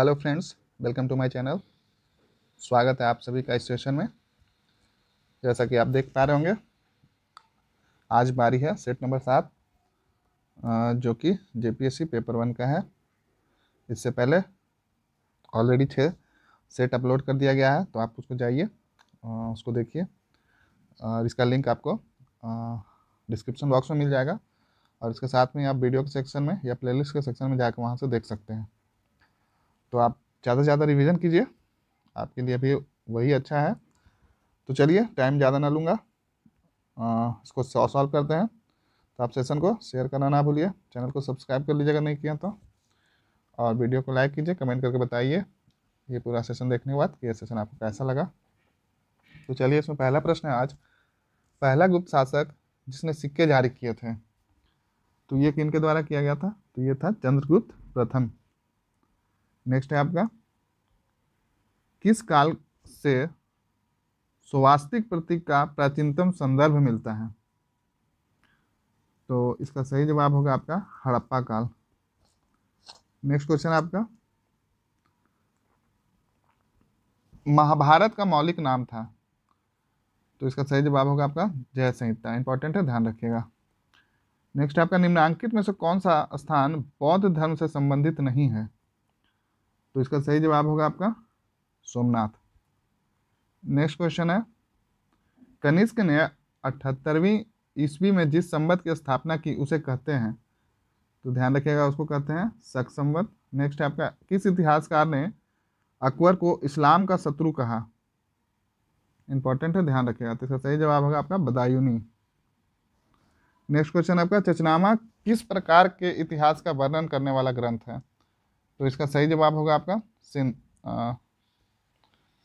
hello friends welcome to my channel स्वागत है आप सभी का इस सेशन में जैसा कि आप देख पा रहे होंगे आज बारी है सेट नंबर सात जो कि जेपीएससी पेपर वन का है इससे पहले ऑलरेडी छः सेट अपलोड कर दिया गया है तो आप उसको जाइए उसको देखिए और इसका लिंक आपको डिस्क्रिप्शन बॉक्स में मिल जाएगा और इसके साथ में आप वीडियो के सेक्शन में या प्लेलिस्ट के सेक्शन में जाकर वहाँ से देख सकते हैं तो आप ज़्यादा से ज़्यादा रिविज़न कीजिए आपके लिए अभी वही अच्छा है तो चलिए टाइम ज़्यादा ना लूँगा इसको सॉल्व करते हैं तो आप सेशन को शेयर करना ना भूलिए चैनल को सब्सक्राइब कर लीजिएगा नहीं किया तो और वीडियो को लाइक कीजिए कमेंट करके बताइए ये पूरा सेशन देखने के बाद ये सेशन आपको कैसा लगा तो चलिए इसमें पहला प्रश्न है आज पहला गुप्त शासक जिसने सिक्के जारी किए थे तो ये किन के द्वारा किया गया था तो ये था चंद्रगुप्त प्रथम नेक्स्ट है आपका किस काल से स्वास्तिक प्रतीक का प्राचीनतम संदर्भ मिलता है तो इसका सही जवाब होगा आपका हड़प्पा काल नेक्स्ट क्वेश्चन आपका महाभारत का मौलिक नाम था तो इसका सही जवाब होगा आपका जय संहिता इंपॉर्टेंट है ध्यान रखिएगा नेक्स्ट आपका निम्नांकित में से कौन सा स्थान बौद्ध धर्म से संबंधित नहीं है तो इसका सही जवाब होगा आपका सोमनाथ नेक्स्ट क्वेश्चन है कनिष्क ने अठहत्तरवीं ईस्वी में जिस संवत की स्थापना की उसे कहते हैं तो ध्यान रखिएगा उसको कहते हैं सक संबद्ध नेक्स्ट आपका किस इतिहासकार ने अकबर को इस्लाम का शत्रु कहा इंपॉर्टेंट है ध्यान रखिएगा तो इसका सही जवाब होगा आपका बदायूनी नेक्स्ट क्वेश्चन आपका चचनामा किस प्रकार के इतिहास का वर्णन करने वाला ग्रंथ है तो इसका सही जवाब होगा आपका सिंध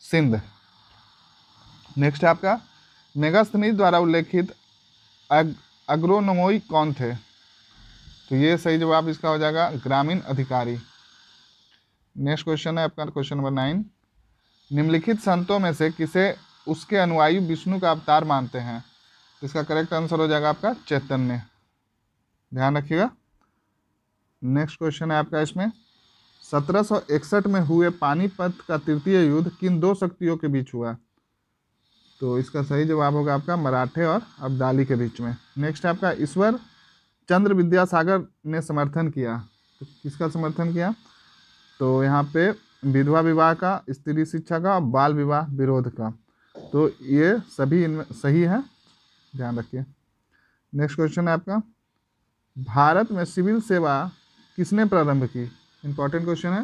सिंध नेक्स्ट है आपका मेगास्थनीज द्वारा उल्लेखित अग, अग्रोनमोई कौन थे तो ये सही जवाब इसका हो जाएगा ग्रामीण अधिकारी नेक्स्ट क्वेश्चन है आपका क्वेश्चन नंबर नाइन निम्नलिखित संतों में से किसे उसके अनुयायी विष्णु का अवतार मानते हैं तो इसका करेक्ट आंसर हो जाएगा आपका चैतन्य ध्यान रखिएगा नेक्स्ट क्वेश्चन है आपका इसमें सत्रह में हुए पानीपत का तृतीय युद्ध किन दो शक्तियों के बीच हुआ तो इसका सही जवाब होगा आपका मराठे और अब्दाली के बीच में नेक्स्ट आपका ईश्वर चंद्र विद्यासागर ने समर्थन किया तो किसका समर्थन किया तो यहाँ पे विधवा विवाह का स्त्री शिक्षा का और बाल विवाह विरोध का तो ये सभी इनमें सही है ध्यान रखिए नेक्स्ट क्वेश्चन है आपका भारत में सिविल सेवा किसने प्रारंभ की इंपॉर्टेंट क्वेश्चन है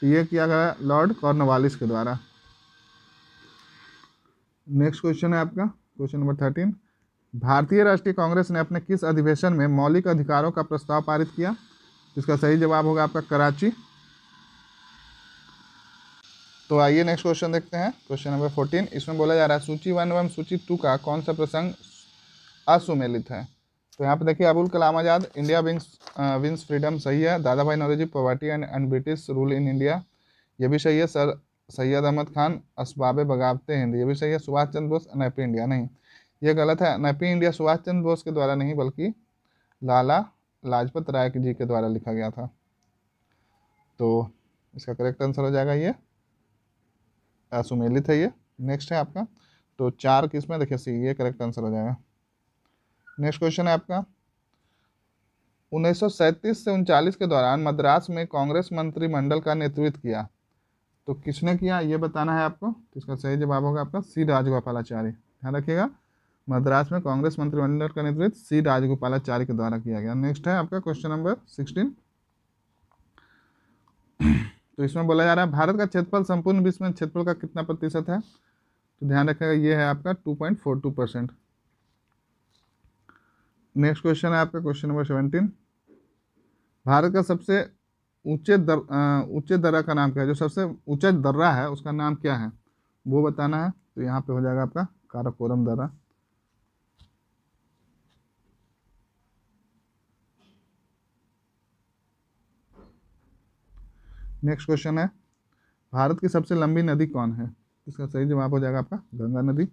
तो ये किया गया लॉर्ड कॉर्नवालिस के द्वारा नेक्स्ट क्वेश्चन है आपका क्वेश्चन नंबर थर्टीन भारतीय राष्ट्रीय कांग्रेस ने अपने किस अधिवेशन में मौलिक अधिकारों का प्रस्ताव पारित किया इसका सही जवाब होगा आपका कराची तो आइए नेक्स्ट क्वेश्चन देखते हैं क्वेश्चन नंबर फोर्टीन इसमें बोला जा रहा है सूची वन एवं सूची टू का कौन सा प्रसंग असुमेलित है तो यहाँ पे देखिए Abul Kalam Azad India wins wins freedom सही है Dadabhai Naoroji poverty and and British rule in India ये भी सही है सर सैयद अहमद खान असबाब बगावते हिंद ये भी सही है सुभाष चंद्र बोस अनैपी इंडिया नहीं ये गलत है अनैपी इंडिया सुभाष चंद्र बोस के द्वारा नहीं बल्कि लाला लाजपत राय जी के द्वारा लिखा गया था तो इसका करेक्ट आंसर हो जाएगा ये सुमेलित है ये नेक्स्ट है आपका तो चार किस्में देखिए सी ये करेक्ट आंसर हो जाएगा नेक्स्ट क्वेश्चन है आपका 1937 से उनचालीस के दौरान मद्रास में कांग्रेस मंत्रिमंडल का नेतृत्व किया तो किसने किया ये बताना है आपको तो इसका सही जवाब होगा आपका सी राजगोपालाचार्य ध्यान रखिएगा मद्रास में कांग्रेस मंत्रिमंडल का नेतृत्व सी राजगोपालाचार्य के द्वारा किया गया नेक्स्ट है आपका क्वेश्चन नंबर सिक्सटीन तो इसमें बोला जा रहा है भारत का क्षेत्रफल संपूर्ण विश्व में क्षेत्रफल का कितना प्रतिशत है तो ध्यान रखिएगा ये है आपका two point four two percent next question है आपका क्वेश्चन नंबर सेवनटीन भारत का सबसे ऊंचे दर ऊंचे दर्रा का नाम क्या है जो सबसे ऊंचा दर्रा है उसका नाम क्या है वो बताना है तो यहाँ पे हो जाएगा आपका काराकोरम दर्रा नेक्स्ट क्वेश्चन है भारत की सबसे लंबी नदी कौन है इसका सही जवाब हो जाएगा आपका गंगा नदी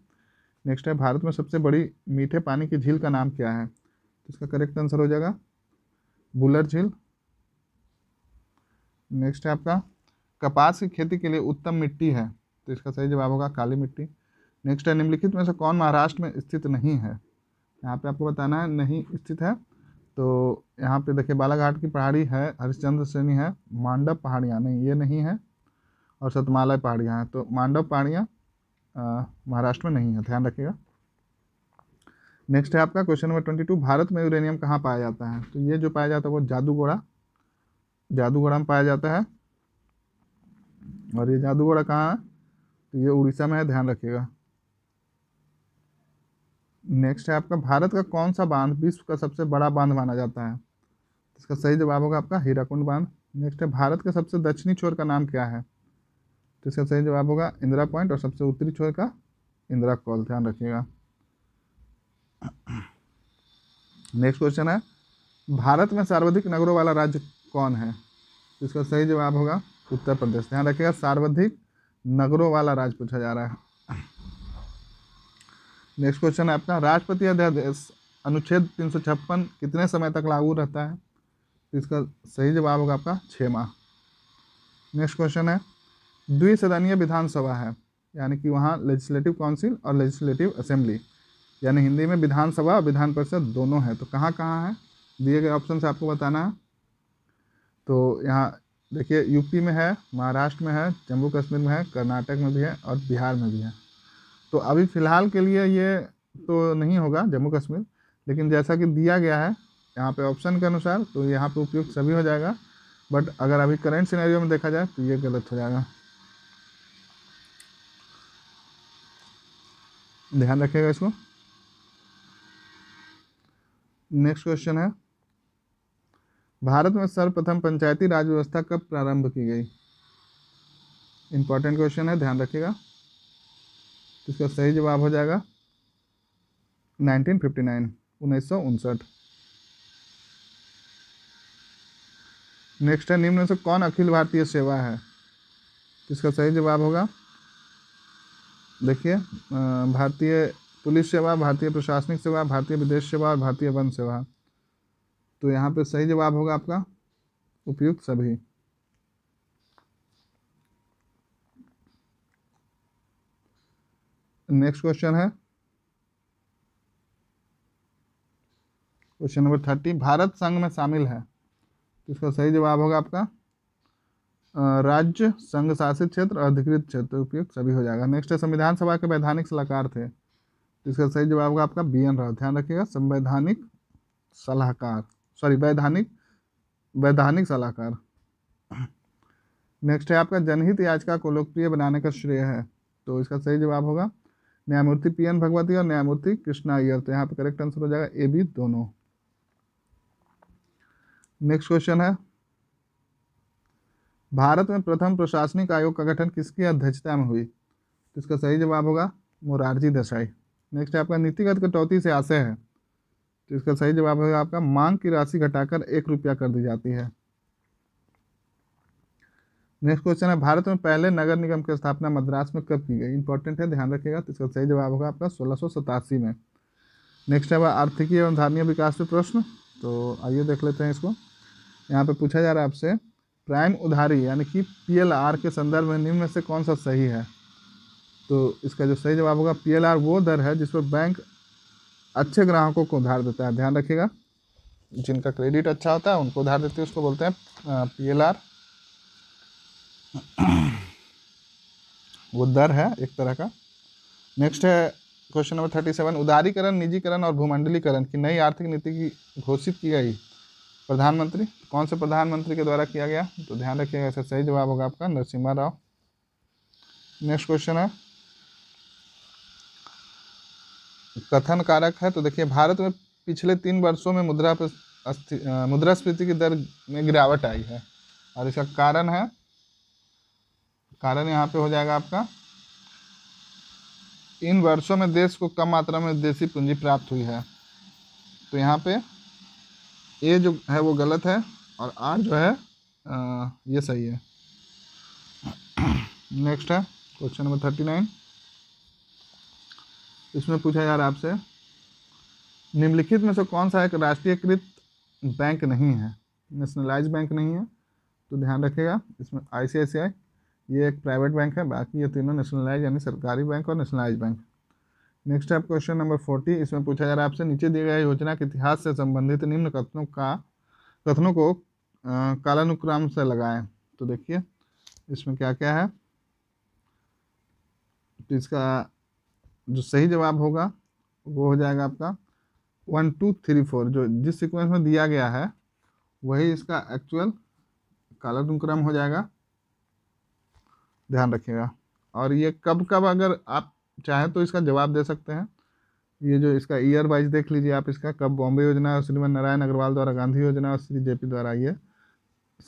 नेक्स्ट है भारत में सबसे बड़ी मीठे पानी की झील का नाम क्या है तो इसका करेक्ट आंसर हो जाएगा बुलर झील नेक्स्ट है आपका कपास की खेती के लिए उत्तम मिट्टी है तो इसका सही जवाब होगा काली मिट्टी नेक्स्ट है निम्नलिखित में से कौन महाराष्ट्र में स्थित नहीं है यहाँ पे आपको बताना है नहीं स्थित है तो यहाँ पे देखिए बालाघाट की पहाड़ी है हरिश्चंद्र श्रेणी है मांडव पहाड़ियाँ नहीं ये नहीं है और सतमालय पहाड़ियाँ हैं तो मांडव पहाड़ियाँ महाराष्ट्र में नहीं है ध्यान रखिएगा नेक्स्ट है आपका question number twenty two Bharat में यूरेनियम कहाँ पाया जाता है तो ये जो पाया जाता है वो जादूगोड़ा जादूगोड़ा में पाया जाता है और ये जादूगोड़ा कहाँ है तो ये उड़ीसा में है ध्यान रखिएगा नेक्स्ट है आपका भारत का कौन सा बांध विश्व का सबसे बड़ा बांध माना जाता है तो इसका सही जवाब होगा आपका हीराकुंड बांध नेक्स्ट है भारत का सबसे दक्षिणी छोर का नाम क्या है तो इसका सही जवाब होगा इंदिरा पॉइंट और सबसे उत्तरी छोर का इंदिरा कॉल ध्यान रखिएगा नेक्स्ट क्वेश्चन है भारत में सर्वाधिक नगरों वाला राज्य कौन है इसका सही जवाब होगा उत्तर प्रदेश ध्यान रखिएगा सर्वाधिक नगरों वाला राज्य पूछा जा रहा है नेक्स्ट क्वेश्चन है अपना राष्ट्रपति अध्यादेश अनुच्छेद तीन सौ छप्पन कितने समय तक लागू रहता है इसका सही जवाब होगा आपका छः माह नेक्स्ट क्वेश्चन है द्विसदनीय विधानसभा है यानी कि वहाँ लेजिस्लेटिव काउंसिल और लेजिस्लेटिव असेंबली यानी हिंदी में विधानसभा और विधान परिषद दोनों है तो कहाँ कहाँ है दिए गए ऑप्शन से आपको बताना है तो यहाँ देखिए यूपी में है महाराष्ट्र में है जम्मू कश्मीर में है कर्नाटक में भी है और बिहार में भी है तो अभी फ़िलहाल के लिए ये तो नहीं होगा जम्मू कश्मीर लेकिन जैसा कि दिया गया है यहाँ पे ऑप्शन के अनुसार तो यहाँ पे उपयुक्त सभी हो जाएगा बट अगर अभी करेंट सिनेरियो में देखा जाए तो ये गलत हो जाएगा ध्यान रखिएगा इसको नेक्स्ट क्वेश्चन है भारत में सर्वप्रथम पंचायती राज व्यवस्था कब प्रारंभ की गई इंपॉर्टेंट क्वेश्चन है ध्यान रखिएगा इसका सही जवाब हो जाएगा 1959 उन्नीस नेक्स्ट है निम्न से कौन अखिल भारतीय सेवा है इसका सही जवाब होगा देखिए भारतीय पुलिस सेवा भारतीय प्रशासनिक सेवा भारतीय विदेश सेवा और भारतीय वन सेवा तो यहाँ पे सही जवाब होगा आपका उपयुक्त सभी नेक्स्ट क्वेश्चन है क्वेश्चन नंबर थर्टी भारत संघ में शामिल है तो इसका सही जवाब होगा आपका राज्य संघ शासित क्षेत्र और अधिकृत क्षेत्र उपयुक्त सभी हो जाएगा नेक्स्ट है संविधान सभा के वैधानिक सलाहकार थे इसका सही जवाब होगा आपका बी एन राव ध्यान रखिएगा संवैधानिक सलाहकार सॉरी वैधानिक वैधानिक सलाहकार नेक्स्ट है आपका जनहित याचिका को लोकप्रिय बनाने का श्रेय है तो इसका सही जवाब होगा न्यायमूर्ति पी एन भगवती और न्यायमूर्ति कृष्णा अय्यर तो यहाँ पे करेक्ट आंसर हो जाएगा ए बी दोनों नेक्स्ट क्वेश्चन है भारत में प्रथम प्रशासनिक आयोग का गठन किसकी अध्यक्षता में हुई तो इसका सही जवाब होगा मोरारजी देसाई नेक्स्ट है आपका नीतिगत कटौती से आशय है तो इसका सही जवाब है आपका मांग की राशि घटाकर एक रुपया कर दी जाती है नेक्स्ट क्वेश्चन है भारत में पहले नगर निगम की स्थापना मद्रास में कब की गई इंपॉर्टेंट है ध्यान रखिएगा तो इसका सही जवाब होगा आपका सोलह में नेक्स्ट है आर्थिकी एवं धार्मिक विकास पर प्रश्न तो आइए देख लेते हैं इसको यहाँ पे पूछा जा रहा है आपसे प्राइम उधारी यानी कि पीएलआर के संदर्भ में निम्न में से कौन सा सही है तो इसका जो सही जवाब होगा पीएलआर वो दर है जिस पर बैंक अच्छे ग्राहकों को उधार देता है ध्यान रखिएगा जिनका क्रेडिट अच्छा होता है उनको उधार देते हैं उसको बोलते हैं पी वो दर है एक तरह का नेक्स्ट है क्वेश्चन नंबर थर्टी सेवन उदारीकरण निजीकरण और भूमंडलीकरण की नई आर्थिक नीति की घोषित की गई प्रधानमंत्री कौन से प्रधानमंत्री के द्वारा किया गया तो ध्यान रखिएगा इसका सही जवाब होगा आपका नरसिम्हा राव नेक्स्ट क्वेश्चन है कथन कारक है तो देखिए भारत में पिछले तीन वर्षों में मुद्रा मुद्रास्फीति की दर में गिरावट आई है और इसका कारण है कारण यहाँ पे हो जाएगा आपका इन वर्षों में देश को कम मात्रा में देशी पूंजी प्राप्त हुई है तो यहाँ पे ए जो है वो गलत है और आर जो है आ, ये सही है नेक्स्ट है क्वेश्चन नंबर थर्टी नाइन इसमें पूछा जा है आपसे निम्नलिखित में से कौन सा एक राष्ट्रीयकृत बैंक नहीं है नेशनलाइज बैंक नहीं है तो ध्यान रखिएगा इसमें आईसीआईसीआई ये एक प्राइवेट बैंक है बाकी ये तीनों नेशनलाइज यानी सरकारी बैंक और नेशनलाइज बैंक नेक्स्ट है क्वेश्चन नंबर फोर्टी इसमें पूछा जा रहा है आपसे नीचे दिए गए योजना के इतिहास से संबंधित निम्न कथनों का कथनों को कालानुक्रम से लगाएं तो देखिए इसमें क्या क्या है तो इसका जो सही जवाब होगा वो हो जाएगा आपका वन टू थ्री फोर जो जिस सीक्वेंस में दिया गया है वही इसका एक्चुअल कालानुक्रम हो जाएगा ध्यान रखिएगा और ये कब कब अगर आप चाहें तो इसका जवाब दे सकते हैं ये जो इसका ईयर वाइज देख लीजिए आप इसका कब बॉम्बे योजना और श्रीमन नारायण अग्रवाल द्वारा गांधी योजना और श्री जेपी द्वारा ये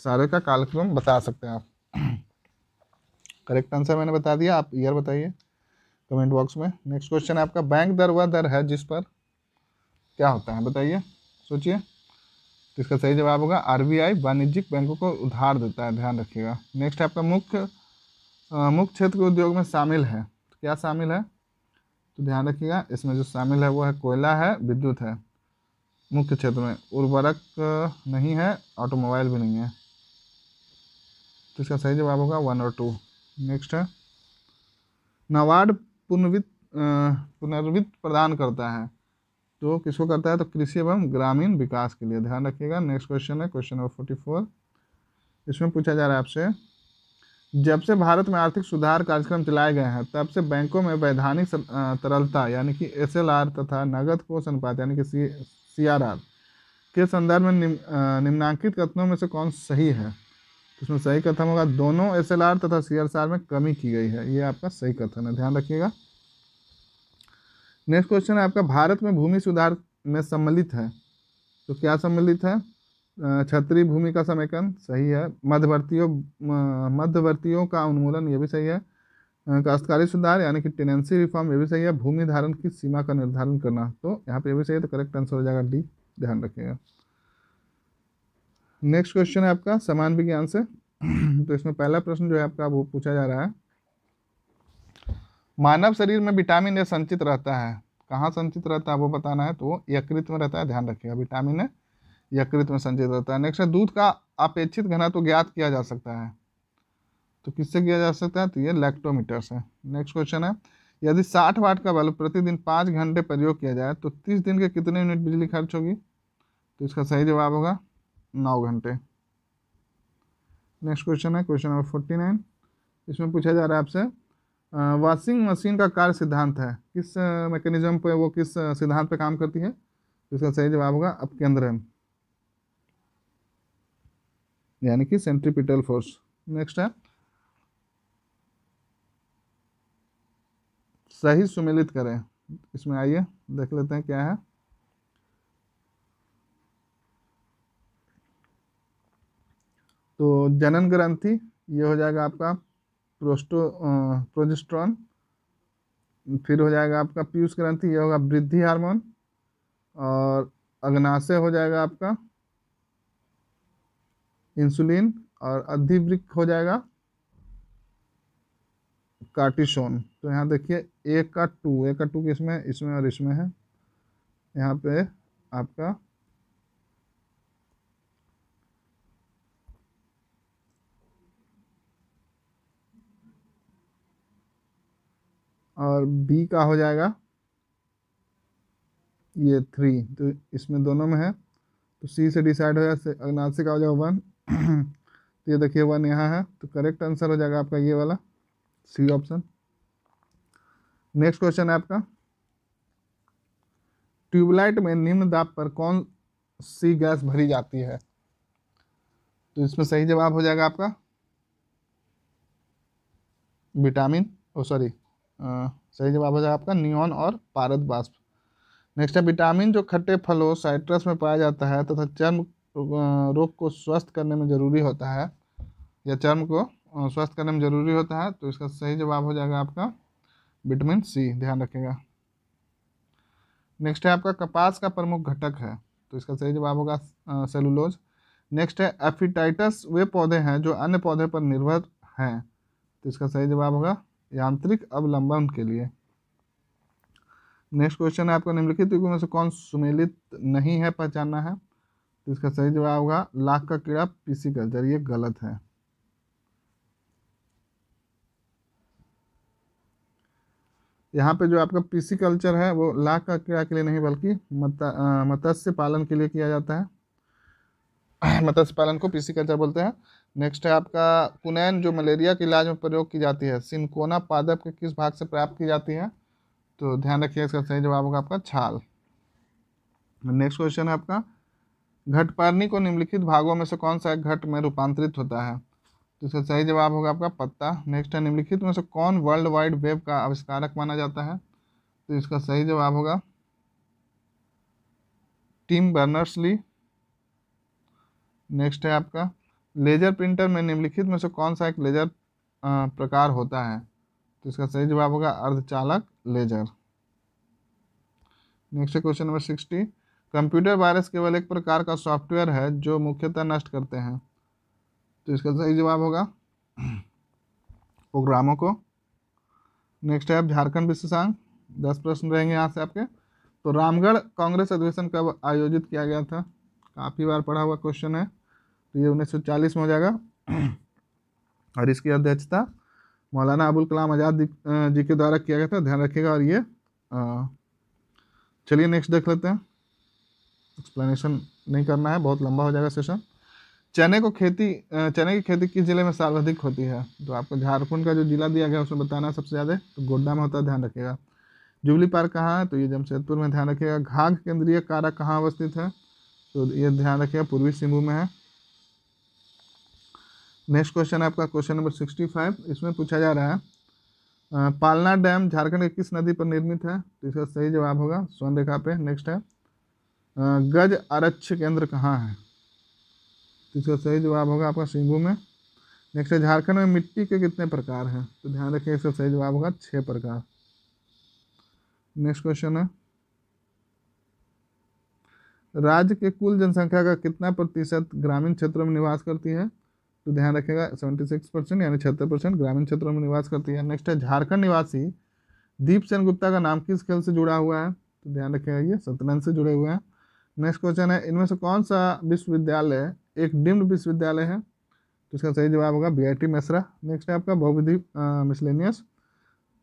सारे का कालक्रम बता सकते हैं आप करेक्ट आंसर मैंने बता दिया आप ईयर बताइए कमेंट बॉक्स में नेक्स्ट क्वेश्चन है आपका बैंक दर वह दर है जिस पर क्या होता है बताइए सोचिए तो इसका सही जवाब होगा आरबीआई वाणिज्यिक बैंकों को उधार देता है ध्यान रखिएगा नेक्स्ट है आपका मुख्य मुख्य क्षेत्र उद्योग में शामिल है तो क्या शामिल है तो ध्यान रखिएगा इसमें जो शामिल है वो है कोयला है विद्युत है मुख्य क्षेत्र में उर्वरक नहीं है ऑटोमोबाइल भी नहीं है तो इसका सही जवाब होगा वन और टू नेक्स्ट है नवाड पुनर्वित पुनर्वित प्रदान करता है तो किसको करता है तो कृषि एवं ग्रामीण विकास के लिए ध्यान रखिएगा नेक्स्ट क्वेश्चन है क्वेश्चन नंबर फोर्टी फोर इसमें पूछा जा रहा है आपसे जब से भारत में आर्थिक सुधार कार्यक्रम चलाए गए हैं तब से बैंकों में वैधानिक तरलता यानी कि एस तथा नगद कोष अनुपात यानी कि सी सी के संदर्भ में निम्नांकित कथनों में से कौन सही है इसमें सही कथन होगा दोनों एस तथा सी में कमी की गई है ये आपका सही कथन है ध्यान रखिएगा नेक्स्ट क्वेश्चन है आपका भारत में भूमि सुधार में सम्मिलित है तो क्या सम्मिलित है क्षत्रिय भूमि का समेकन सही है मध्यवर्तियों मध्यवर्तियों का उन्मूलन ये भी सही है काश्तकारी सुधार यानी कि टेनेंसी रिफॉर्म ये भी सही है भूमि धारण की सीमा का निर्धारण करना तो यहाँ पे ये भी सही है तो करेक्ट आंसर हो जाएगा डी ध्यान रखिएगा नेक्स्ट क्वेश्चन है आपका समान विज्ञान से तो इसमें पहला प्रश्न जो है आपका वो पूछा जा रहा है मानव शरीर में विटामिन ए संचित रहता है कहाँ संचित रहता है वो बताना है तो यकृत में रहता है ध्यान रखिएगा विटामिन ए यकृत में संचित रहता है नेक्स्ट है दूध का अपेक्षित घना तो ज्ञात किया जा सकता है तो किससे किया जा सकता है तो ये लैक्टोमीटर से नेक्स्ट क्वेश्चन है यदि साठ वाट का बल्ब प्रतिदिन पाँच घंटे प्रयोग किया जाए तो तीस दिन के कितने यूनिट बिजली खर्च होगी तो इसका सही जवाब होगा नौ घंटे नेक्स्ट क्वेश्चन है क्वेश्चन नंबर फोर्टी नाइन इसमें पूछा जा रहा है आपसे वॉशिंग मशीन का कार्य सिद्धांत है किस मैकेनिज्म पे वो किस सिद्धांत पे काम करती है इसका सही जवाब होगा अपकेंद्रन यानी कि सेंट्रीपिटल फोर्स नेक्स्ट है सही सुमिलित करें इसमें आइए देख लेते हैं क्या है तो जनन ग्रंथि ये हो जाएगा आपका प्रोस्टो प्रोजेस्ट्रॉन फिर हो जाएगा आपका पीयूष ग्रंथि ये होगा वृद्धि हार्मोन और अग्नाशय हो जाएगा आपका इंसुलिन और अधिवृक हो जाएगा कार्टिसोन तो यहाँ देखिए एक का टू ए का टू किसमें इसमें और इसमें है यहाँ पे आपका और बी का हो जाएगा ये थ्री तो इसमें दोनों में है तो सी से डिसाइड हो जाएगा अगनासी का हो जाएगा वन तो ये देखिए वन यहाँ है तो करेक्ट आंसर हो जाएगा आपका ये वाला सी ऑप्शन नेक्स्ट क्वेश्चन है आपका ट्यूबलाइट में निम्न दाब पर कौन सी गैस भरी जाती है तो इसमें सही जवाब हो जाएगा आपका विटामिन ओ सॉरी सही जवाब हो जाएगा आपका नियॉन और पारद बाष्प नेक्स्ट है विटामिन जो खट्टे फलों साइट्रस में पाया जाता है तथा तो चर्म रोग को स्वस्थ करने में ज़रूरी होता है या चर्म को स्वस्थ करने में ज़रूरी होता है तो इसका सही जवाब हो जाएगा आपका विटामिन सी ध्यान रखेगा नेक्स्ट है आपका कपास का प्रमुख घटक है तो इसका सही जवाब होगा सेलुलोज नेक्स्ट है एफिटाइटस वे पौधे हैं जो अन्य पौधे पर निर्भर हैं तो इसका सही जवाब होगा यांत्रिक अवलंबन के लिए नेक्स्ट क्वेश्चन है आपका निम्नलिखित युगों में से कौन सुमेलित नहीं है पहचानना है तो इसका सही जवाब होगा लाख का कीड़ा पीसी कल्चर ये गलत है यहाँ पे जो आपका पीसी कल्चर है वो लाख का कीड़ा के लिए नहीं बल्कि मत्स्य पालन के लिए किया जाता है मत्स्य पालन को पीसी कल्चर बोलते हैं नेक्स्ट है आपका कुनैन जो मलेरिया के इलाज में प्रयोग की जाती है सिनकोना पादप के किस भाग से प्राप्त की जाती है तो ध्यान रखिए इसका सही जवाब होगा आपका छाल नेक्स्ट क्वेश्चन है आपका घटपारनी को निम्नलिखित भागों में से कौन सा घट में रूपांतरित होता है तो इसका सही जवाब होगा आपका पत्ता नेक्स्ट है निम्नलिखित में से कौन वर्ल्ड वाइड वेब का आविष्कारक माना जाता है तो इसका सही जवाब होगा टीम बर्नर्सली नेक्स्ट है आपका लेजर प्रिंटर में निम्नलिखित में से कौन सा एक लेजर प्रकार होता है तो इसका सही जवाब होगा अर्धचालक laser next question number sixty computer virus केवल एक प्रकार का सॉफ्टवेयर है जो मुख्यतः नष्ट करते हैं तो इसका सही जवाब होगा प्रोग्रामों को नेक्स्ट है आप झारखंड विशेषांग दस प्रश्न रहेंगे यहाँ से आपके तो रामगढ़ कांग्रेस अधिवेशन कब आयोजित किया गया था काफ़ी बार पढ़ा हुआ क्वेश्चन है तो ये उन्नीस में हो जाएगा और इसकी अध्यक्षता मौलाना अबुल कलाम आज़ाद जी के द्वारा किया गया था ध्यान रखिएगा और ये चलिए नेक्स्ट देख लेते हैं एक्सप्लेनेशन नहीं करना है बहुत लंबा हो जाएगा सेशन चने को खेती चने की खेती किस जिले में सर्वाधिक होती है तो आपको झारखंड का जो जिला दिया गया उसमें बताना है सबसे ज़्यादा तो गोड्डा में होता है ध्यान रखिएगा जुबली पार्क कहाँ है तो ये जमशेदपुर में ध्यान रखिएगा घाघ केंद्रीय कारा कहाँ अवस्थित है तो ये ध्यान रखिएगा पूर्वी सिंहभूम में है नेक्स्ट क्वेश्चन आपका क्वेश्चन नंबर सिक्सटी फाइव इसमें पूछा जा रहा है पालना डैम झारखंड के किस नदी पर निर्मित है तो इसका सही जवाब होगा स्वर्ण रेखा पे नेक्स्ट है गज आरक्ष केंद्र कहाँ है तो इसका सही जवाब होगा आपका सिंगू में नेक्स्ट है झारखंड में मिट्टी के कितने प्रकार हैं तो ध्यान रखिए इसका सही जवाब होगा छः प्रकार नेक्स्ट क्वेश्चन है राज्य के कुल जनसंख्या का कितना प्रतिशत ग्रामीण क्षेत्रों में निवास करती है तो ध्यान रखेगा 76 परसेंट यानी छहत्तर परसेंट ग्रामीण क्षेत्रों में निवास करती है नेक्स्ट है झारखंड निवासी दीप सेन गुप्ता का नाम किस खेल से जुड़ा हुआ है तो ध्यान रखेगा ये शतरंज से जुड़े हुए हैं नेक्स्ट क्वेश्चन है इनमें से कौन सा विश्वविद्यालय एक डिम्ड विश्वविद्यालय है तो इसका सही जवाब होगा B I T Mishra next है आपका बहुविधि मिसलेनियस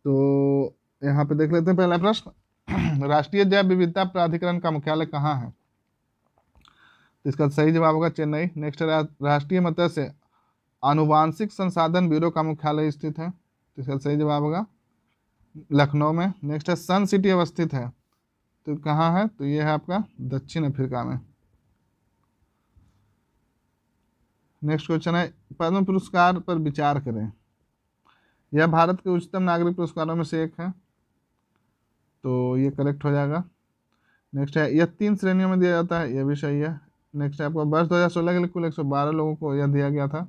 तो यहाँ पे देख लेते हैं पहला प्रश्न राष्ट्रीय जैव विविधता प्राधिकरण का मुख्यालय कहाँ है तो इसका सही जवाब होगा चेन्नई नेक्स्ट राष्ट्रीय मत्स्य आनुवांशिक संसाधन ब्यूरो का मुख्यालय स्थित है तो इसका सही जवाब होगा लखनऊ में नेक्स्ट है सन सिटी अवस्थित है तो कहाँ है तो ये है आपका दक्षिण अफ्रीका में नेक्स्ट क्वेश्चन है पद्म पुरस्कार पर विचार करें यह भारत के उच्चतम नागरिक पुरस्कारों में से एक है तो ये करेक्ट हो जाएगा नेक्स्ट है यह तीन श्रेणियों में दिया जाता है यह भी सही है नेक्स्ट है आपको वर्ष 2016 के लिए कुल 112 लोगों को यह दिया गया था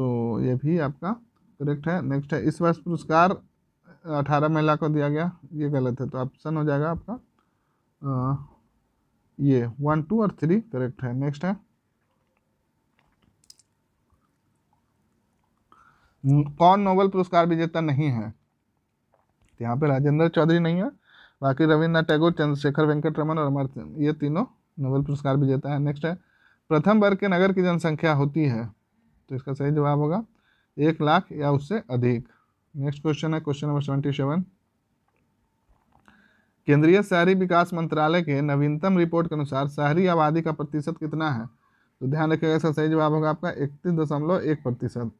तो ये भी आपका करेक्ट है नेक्स्ट है इस वर्ष पुरस्कार अठारह महिला को दिया गया ये गलत है तो ऑप्शन हो जाएगा आपका आ, ये वन टू और थ्री करेक्ट है नेक्स्ट है कौन नोबेल पुरस्कार विजेता नहीं है तो यहाँ पे राजेंद्र चौधरी नहीं है बाकी रविन्द्रनाथ टैगोर चंद्रशेखर वेंकट रमन और अमर ये तीनों नोबेल पुरस्कार विजेता है नेक्स्ट है प्रथम वर्ग के नगर की जनसंख्या होती है तो इसका सही जवाब होगा एक लाख या उससे अधिक नेक्स्ट क्वेश्चन है क्वेश्चन नंबर सेवेंटी सेवन केंद्रीय शहरी विकास मंत्रालय के नवीनतम रिपोर्ट के अनुसार शहरी आबादी का प्रतिशत कितना है तो ध्यान रखिएगा इसका सही जवाब होगा आपका इकतीस दशमलव एक प्रतिशत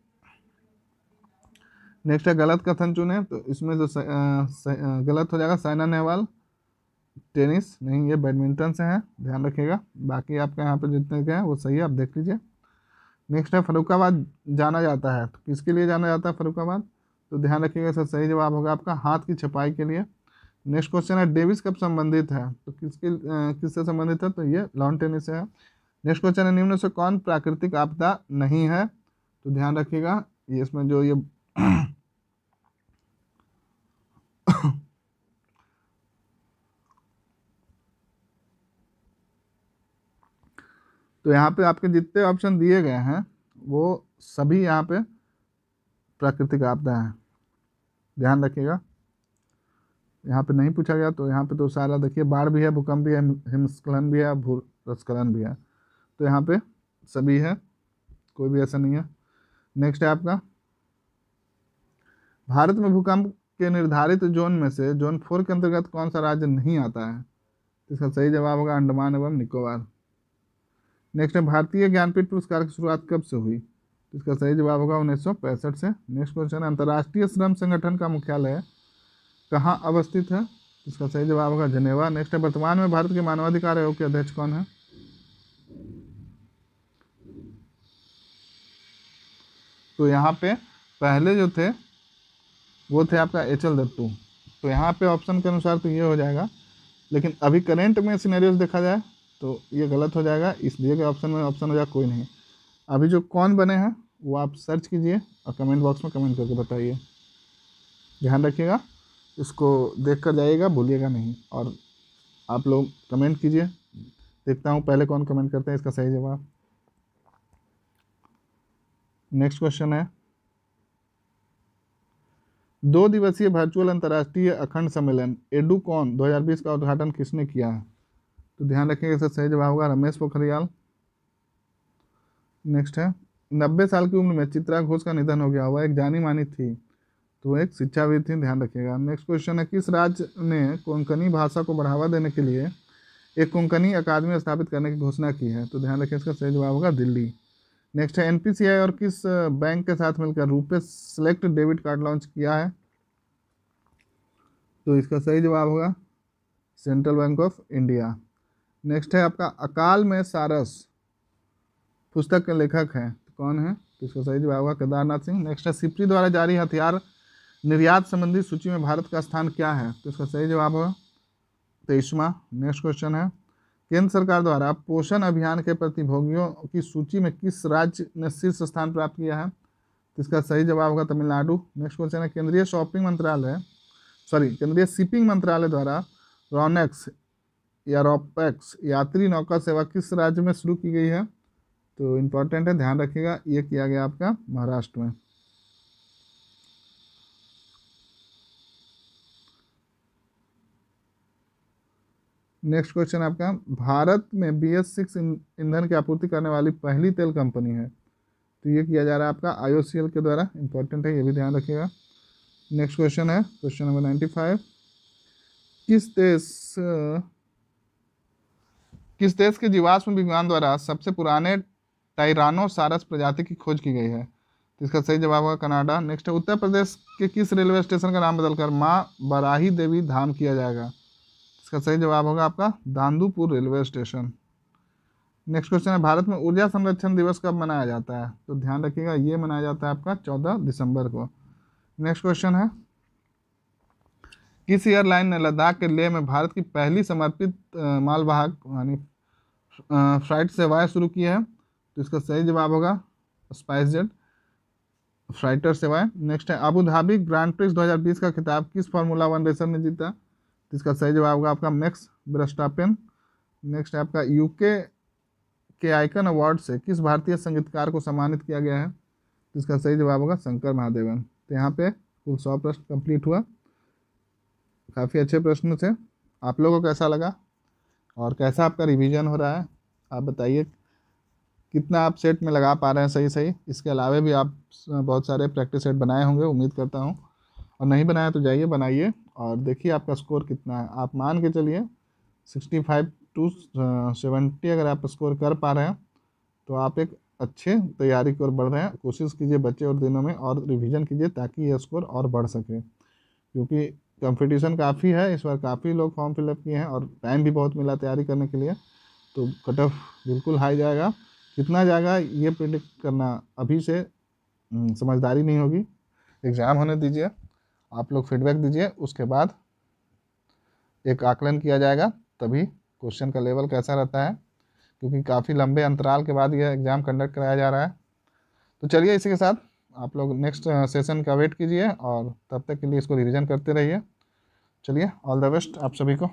नेक्स्ट है गलत कथन चुने तो इसमें जो गलत हो जाएगा साइना नेहवाल टेनिस नहीं ये बैडमिंटन से है ध्यान रखिएगा बाकी आपके यहाँ पे जितने के हैं वो सही है आप देख लीजिए नेक्स्ट है फरुखाबाद जाना जाता है तो किसके लिए जाना जाता है फरुखाबाद तो ध्यान रखिएगा सर सही जवाब होगा आपका हाथ की छपाई के लिए नेक्स्ट क्वेश्चन है डेविस कब संबंधित है तो किसके किससे संबंधित है तो ये लॉन टेनिस है नेक्स्ट क्वेश्चन है निम्न से कौन प्राकृतिक आपदा नहीं है तो ध्यान रखिएगा ये इसमें जो ये तो यहाँ पे आपके जितने ऑप्शन दिए गए हैं वो सभी यहाँ पे प्राकृतिक आपदा हैं ध्यान रखिएगा यहाँ पे नहीं पूछा गया तो यहाँ पे तो सारा देखिए बाढ़ भी है भूकंप भी है हिमस्खलन भी है भूस्खलन भी है तो यहाँ पे सभी है कोई भी ऐसा नहीं है नेक्स्ट है आपका भारत में भूकंप के निर्धारित जोन में से जोन फोर के अंतर्गत कौन सा राज्य नहीं आता है इसका सही जवाब होगा अंडमान एवं निकोबार नेक्स्ट है भारतीय ज्ञानपीठ पुरस्कार की शुरुआत कब से हुई तो इसका सही जवाब होगा उन्नीस से नेक्स्ट क्वेश्चन है अंतर्राष्ट्रीय श्रम संगठन का मुख्यालय कहाँ अवस्थित है तो इसका सही जवाब होगा जनेवा नेक्स्ट है वर्तमान में भारत के मानवाधिकार आयोग के अध्यक्ष कौन है तो यहाँ पे पहले जो थे वो थे आपका एच एल दत्तू तो यहाँ पे ऑप्शन के अनुसार तो ये हो जाएगा लेकिन अभी करेंट में सीनेरियोज देखा जाए तो ये गलत हो जाएगा इस दिए गए ऑप्शन में ऑप्शन हो जाएगा कोई नहीं अभी जो कौन बने हैं वो आप सर्च कीजिए और कमेंट बॉक्स में कमेंट करके बताइए ध्यान रखिएगा इसको देख कर जाइएगा भूलिएगा नहीं और आप लोग कमेंट कीजिए देखता हूँ पहले कौन कमेंट करते हैं इसका सही जवाब नेक्स्ट क्वेश्चन है दो दिवसीय वर्चुअल अंतर्राष्ट्रीय अखंड सम्मेलन एडुकॉन 2020 का उद्घाटन किसने किया है तो ध्यान रखिएगा इसका सही जवाब होगा रमेश पोखरियाल नेक्स्ट है नब्बे साल की उम्र में चित्रा घोष का निधन हो गया हुआ एक जानी मानी थी तो एक शिक्षाविद थी ध्यान रखिएगा नेक्स्ट क्वेश्चन है किस राज्य ने कोंकणी भाषा को बढ़ावा देने के लिए एक कोंकणी अकादमी स्थापित करने की घोषणा की है तो ध्यान रखिए इसका सही जवाब होगा दिल्ली नेक्स्ट है एनपीसीआई और किस बैंक के साथ मिलकर RuPay select debit card launch किया है तो इसका सही जवाब होगा central bank of India next है आपका अकाल में सारस पुस्तक के लेखक हैं तो कौन है तो इसका सही जवाब होगा केदारनाथ सिंह नेक्स्ट है सिप्री द्वारा जारी हथियार निर्यात संबंधी सूची में भारत का स्थान क्या है तो इसका सही जवाब होगा तेईसवा नेक्स्ट क्वेश्चन है केंद्र सरकार द्वारा पोषण अभियान के प्रतिभोगियों की सूची में किस राज्य ने शीर्ष स्थान प्राप्त किया है तो इसका सही जवाब होगा तमिलनाडु नेक्स्ट क्वेश्चन है केंद्रीय शॉपिंग मंत्रालय सॉरी केंद्रीय शिपिंग मंत्रालय द्वारा रॉनेक्स या रॉपैक्स यात्री नौका सेवा किस राज्य में शुरू की गई है तो इम्पॉर्टेंट है ध्यान रखिएगा ये किया गया आपका महाराष्ट्र में नेक्स्ट क्वेश्चन आपका भारत में बी एस सिक्स ईंधन की आपूर्ति करने वाली पहली तेल कंपनी है तो ये किया जा रहा है आपका आई के द्वारा इंपॉर्टेंट है ये भी ध्यान रखिएगा नेक्स्ट क्वेश्चन है क्वेश्चन नंबर नाइन्टी फाइव किस देश किस देश के जीवाश्म विज्ञान द्वारा सबसे पुराने टाइरानोसारस प्रजाति की खोज की गई है तो इसका सही जवाब होगा कनाडा नेक्स्ट है उत्तर प्रदेश के किस रेलवे स्टेशन का नाम बदलकर माँ बराही देवी धाम किया जाएगा इसका सही जवाब होगा आपका Dhandhupur railway station next question है भारत में ऊर्जा संरक्षण दिवस कब मनाया जाता है तो ध्यान रखिएगा ये मनाया जाता है आपका चौदह दिसंबर को नेक्स्ट क्वेश्चन है किस एयरलाइन ने लद्दाख के लेह में भारत की पहली समर्पित मालवाहक यानी फ्लाइट सेवाएं शुरू की है तो इसका सही जवाब होगा स्पाइस जेट फ्लाइटर सेवाएं नेक्स्ट है अबू धाबी ग्रैंड प्रिक्स 2020 का खिताब किस फार्मूला वन रेसर ने जीता तो इसका सही जवाब होगा आपका मैक्स ब्रस्टापेन नेक्स्ट है आपका यूके के आइकन अवार्ड से किस भारतीय संगीतकार को सम्मानित किया गया है तो इसका सही जवाब होगा शंकर महादेवन तो यहाँ पे कुल सौ प्रश्न कंप्लीट हुआ काफ़ी अच्छे प्रश्न थे आप लोगों को कैसा लगा और कैसा आपका रिवीजन हो रहा है आप बताइए कितना आप सेट में लगा पा रहे हैं सही सही इसके अलावा भी आप बहुत सारे प्रैक्टिस सेट बनाए होंगे उम्मीद करता हूँ और नहीं बनाया तो जाइए बनाइए और देखिए आपका स्कोर कितना है आप मान के चलिए सिक्सटी फाइव टू सेवेंटी अगर आप स्कोर कर पा रहे हैं तो आप एक अच्छे तैयारी की ओर बढ़ रहे हैं कोशिश कीजिए बच्चे और दिनों में और रिवीजन कीजिए ताकि ये स्कोर और बढ़ सके क्योंकि कंपटीशन काफ़ी है इस बार काफ़ी लोग फॉर्म फिलअप किए हैं और टाइम भी बहुत मिला तैयारी करने के लिए तो कट ऑफ बिल्कुल हाई जाएगा कितना जाएगा ये प्रिडिक्ट करना अभी से हम्म, समझदारी नहीं होगी एग्ज़ाम होने दीजिए आप लोग फीडबैक दीजिए उसके बाद एक आकलन किया जाएगा तभी क्वेश्चन का लेवल कैसा रहता है क्योंकि काफ़ी लंबे अंतराल के बाद यह एग्ज़ाम कंडक्ट कराया जा रहा है तो चलिए इसी के साथ आप लोग नेक्स्ट सेशन uh, का वेट कीजिए और तब तक के लिए इसको रिवीजन करते रहिए चलिए ऑल द बेस्ट आप सभी को